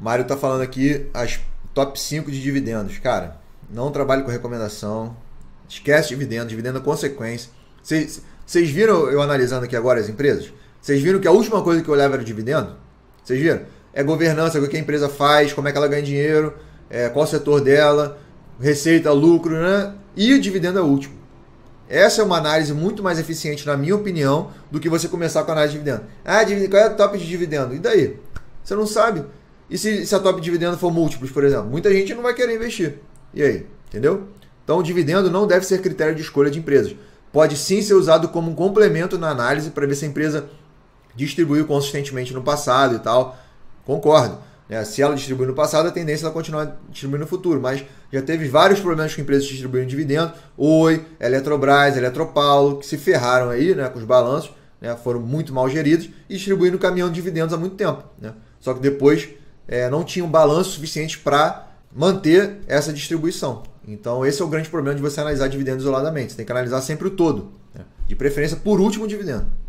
Mário tá falando aqui as top 5 de dividendos. Cara, não trabalhe com recomendação. Esquece dividendos, dividendo é consequência. Vocês viram eu analisando aqui agora as empresas? Vocês viram que a última coisa que eu olhava era o dividendo? Vocês viram? É governança, o que a empresa faz, como é que ela ganha dinheiro, é, qual o setor dela, receita, lucro, né? E o dividendo é o último. Essa é uma análise muito mais eficiente, na minha opinião, do que você começar com a análise de dividendo. Ah, qual é o top de dividendo? E daí? Você não sabe. E se, se a top dividendo for múltiplos, por exemplo? Muita gente não vai querer investir. E aí? Entendeu? Então, dividendo não deve ser critério de escolha de empresas. Pode sim ser usado como um complemento na análise para ver se a empresa distribuiu consistentemente no passado e tal. Concordo. Né? Se ela distribuiu no passado, a tendência é ela continuar distribuindo no futuro. Mas já teve vários problemas com empresas distribuindo dividendo. Oi, Eletrobras, Eletropaulo, que se ferraram aí né, com os balanços, né, foram muito mal geridos e distribuindo caminhão de dividendos há muito tempo. Né? Só que depois é, não tinha um balanço suficiente para manter essa distribuição. Então, esse é o grande problema de você analisar dividendos isoladamente. Você tem que analisar sempre o todo, né? de preferência por último dividendo.